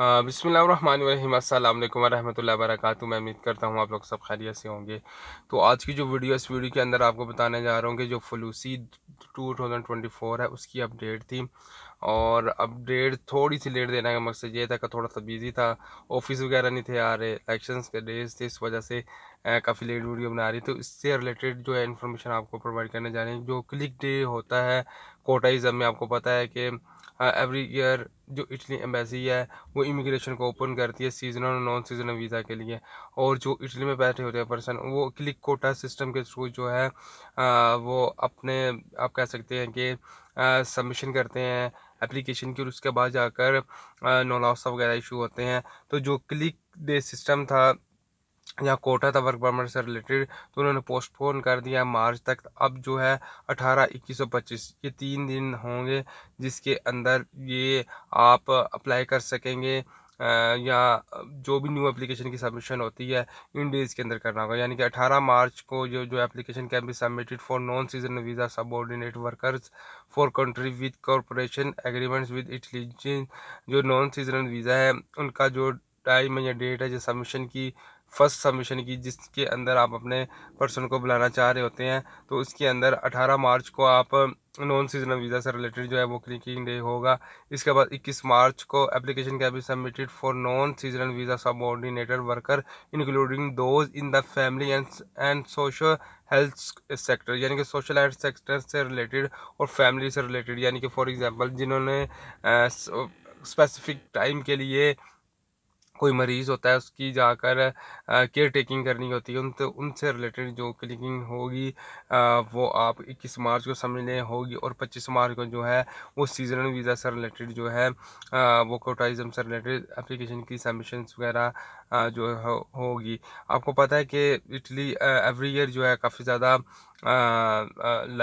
बिसमीम् अल्लाम वरहमल वरक मैं उम्मीद करता हूँ आप लोग सब खैरियत से होंगे तो आज की जो वीडियो इस वीडियो के अंदर आपको बताने जा रहा हूँ कि जो फलूसी 2024 है उसकी अपडेट थी और अपडेट थोड़ी सी लेट देने का मकसद ये था कि थोड़ा सा बिज़ी था ऑफिस वगैरह नहीं थे आ रहे इलेक्शन के डेज थे इस वजह से काफ़ी लेट वीडियो बना रही तो इससे रिलेटेड जो है इन्फॉर्मेशन आपको प्रोवाइड करने जा रही है जो क्लिक डे होता है कोटाइज़म में आपको पता है कि एवरी ईयर जो इटली एम्बेसी है वो इमिग्रेशन को ओपन करती है सीजनल और नॉन सीजनल वीज़ा के लिए और जो इटली में बैठे होते हैं पर्सन वो क्लिक कोटा सिस्टम के थ्रू जो है आ, वो अपने आप कह सकते हैं कि सबमिशन करते हैं एप्लीकेशन की और उसके बाद जाकर नोलासा वगैरह इशू होते हैं तो जो क्लिक डे सिस्टम था या कोटा था वर्क परमिट से रिलेटेड तो उन्होंने पोस्टपोन कर दिया मार्च तक अब जो है अठारह इक्कीस सौ पच्चीस ये तीन दिन होंगे जिसके अंदर ये आप अप्लाई कर सकेंगे या जो भी न्यू एप्लीकेशन की सबमिशन होती है इन डेज़ के अंदर करना होगा यानी कि 18 मार्च को जो जो application can be submitted for non season visa subordinate workers for country with corporation agreements with Italy जो नॉन सीजनल वीज़ा है उनका जो टाइम है या डेट है जो सबमिशन की फर्स्ट सबमिशन की जिसके अंदर आप अपने पर्सन को बुलाना चाह रहे होते हैं तो इसके अंदर 18 मार्च को आप नॉन सीजनल वीज़ा से रिलेटेड जो है वो क्रिकिंग डे होगा इसके बाद 21 मार्च को application can be submitted for non seasonal visa subordinator worker including those in the family and and social health sector यानी कि सोशल हेल्थ सेक्टर से रिलेटेड और फैमिली से रिलेटेड यानी कि फॉर एग्ज़ाम्पल जिन्होंने स्पेसिफिक टाइम के लिए कोई मरीज़ होता है उसकी जाकर केयर टेकिंग करनी होती है उन तो उनसे रिलेटेड जो क्लिकिंग होगी वो आप इक्कीस मार्च को समझ लें होगी और पच्चीस मार्च को जो है वो सीजनल वीज़ा से रिलेटेड जो है वो कोटाइज़म से रिलेटेड एप्लीकेशन की सबमिशन वगैरह जो होगी आपको पता है कि इटली एवरी ईयर जो है काफ़ी ज़्यादा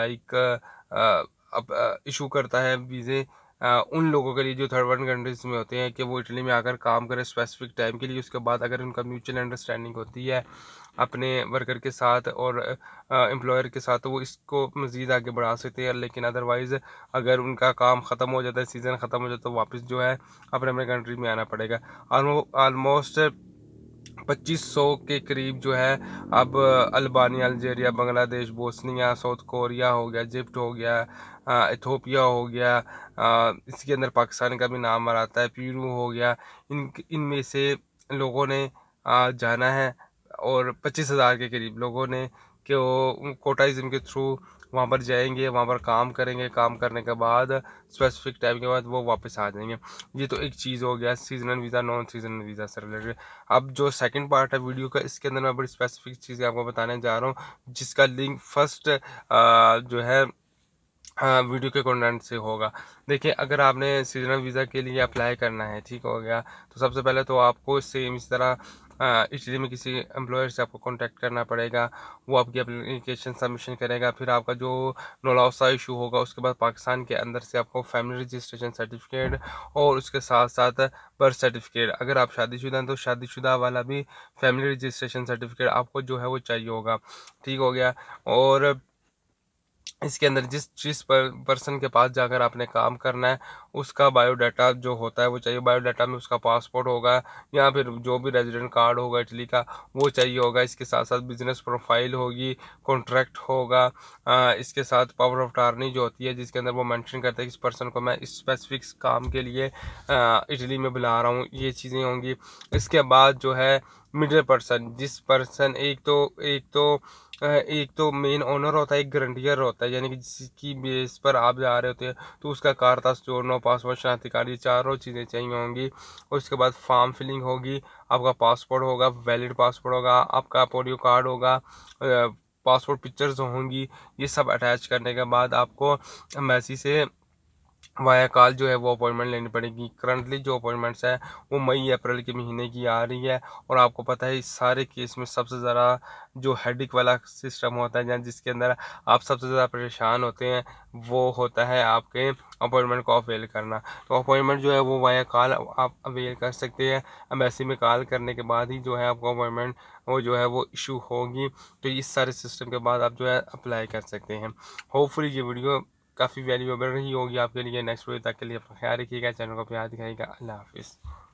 लाइक अब इशू करता है वीज़े उन लोगों के लिए जो थर्ड वर्ल्ड कंट्रीज़ में होते हैं कि वो इटली में आकर काम करें स्पेसिफिक टाइम के लिए उसके बाद अगर उनका म्यूचुअल अंडरस्टैंडिंग होती है अपने वर्कर के साथ और एम्प्लॉयर के साथ तो वो इसको मज़ीद आगे बढ़ा सकते हैं लेकिन अदरवाइज़ अगर उनका काम ख़त्म हो जाता है सीज़न ख़त्म हो जाता है तो वापस जो है अपने अपने कंट्री में आना पड़ेगा आलमोस्ट 2500 के करीब जो है अब Albania Algeria Bangladesh Bosnia South Korea हो गया इजिप्ट हो गया इथोपिया हो गया आ, इसके अंदर पाकिस्तान का भी नाम आ रहा है पीरू हो गया इन इनमें से लोगों ने आ, जाना है और पच्चीस हज़ार के करीब लोगों ने कि वो कोटाइज़म के थ्रू वहाँ पर जाएंगे वहाँ पर काम करेंगे काम करने के बाद स्पेसिफिक टाइम के बाद वो वापस आ जाएंगे ये तो एक चीज़ हो गया seasonal visa non seasonal visa से रिलेटेड अब जो सेकंड पार्ट है वीडियो का इसके अंदर मैं बड़ी स्पेसिफिक चीज़ें आपको बताने जा रहा हूँ जिसका लिंक फर्स्ट जो है हाँ वीडियो के कॉन्टेंट से होगा देखिए अगर आपने सीजनल वीज़ा के लिए अप्लाई करना है ठीक हो गया तो सबसे पहले तो आपको सेम इस तरह इसलिए में किसी एम्प्लॉयर से आपको कॉन्टैक्ट करना पड़ेगा वो आपकी अपलिकेशन सबमिशन करेगा फिर आपका जो नोलाउसा इशू होगा उसके बाद पाकिस्तान के अंदर से आपको फैमिली रजिस्ट्रेशन सर्टिफिकेट और उसके साथ साथ बर्थ सर्टिफिकेट अगर आप शादीशुदा हैं तो शादीशुदा वाला भी फैमिली रजिस्ट्रेशन सर्टिफिकेट आपको जो है वो चाहिए होगा ठीक हो गया और इसके अंदर जिस जिस पर पर्सन के पास जाकर आपने काम करना है उसका बायोडाटा जो होता है वो चाहिए बायोडाटा में उसका पासपोर्ट होगा या फिर जो भी रेजिडेंट कार्ड होगा इटली का वो चाहिए होगा इसके साथ साथ बिजनेस प्रोफाइल होगी कॉन्ट्रैक्ट होगा आ, इसके साथ पावर ऑफ टारनी जो होती है जिसके अंदर वो मैंशन करता है कि इस पर्सन को मैं इस स्पेसिफिक काम के लिए आ, इटली में बुला रहा हूँ ये चीज़ें होंगी इसके बाद जो है मिडिल पर्सन जिस पर्सन एक तो एक तो एक तो मेन ओनर होता है एक ग्रंटियर होता है यानी कि जिसकी बेस पर आप जा रहे होते हैं तो उसका कारता जोड़ना पासपोर्ट शांति कार्ड ये चारों चीज़ें चाहिए होंगी और उसके बाद फॉर्म फिलिंग होगी आपका पासपोर्ट होगा वैलिड पासपोर्ट होगा आपका पोलियो कार्ड होगा पासपोर्ट पिक्चर्स होंगी ये सब अटैच करने के बाद आपको एम्बेसी से वाया काल जो है वो अपॉइंटमेंट लेनी पड़ेगी करंटली जो अपॉइंटमेंट्स है वो मई अप्रैल के महीने की आ रही है और आपको पता है इस सारे केस में सबसे ज़्यादा जो हेडिक वाला सिस्टम होता है जहाँ जिसके अंदर आप सबसे ज़्यादा परेशान होते हैं वो होता है आपके अपॉइंटमेंट को अवेल करना तो अपॉइंटमेंट जो है वो वाया कॉल आप अवेल कर सकते हैं एम्बेसी में कॉल करने के बाद ही जो है आपको अपॉइंटमेंट वो जो है वो इशू होगी तो इस सारे सिस्टम के बाद आप जो है अप्लाई कर सकते हैं होपफुली ये वीडियो काफ़ी वैल्यूएबल रही होगी आपके लिए नेक्स्ट वीडियो तक के लिए ख्याल रखिएगा चैनल को प्यार दिखाएगा अल्लाह हाफिज़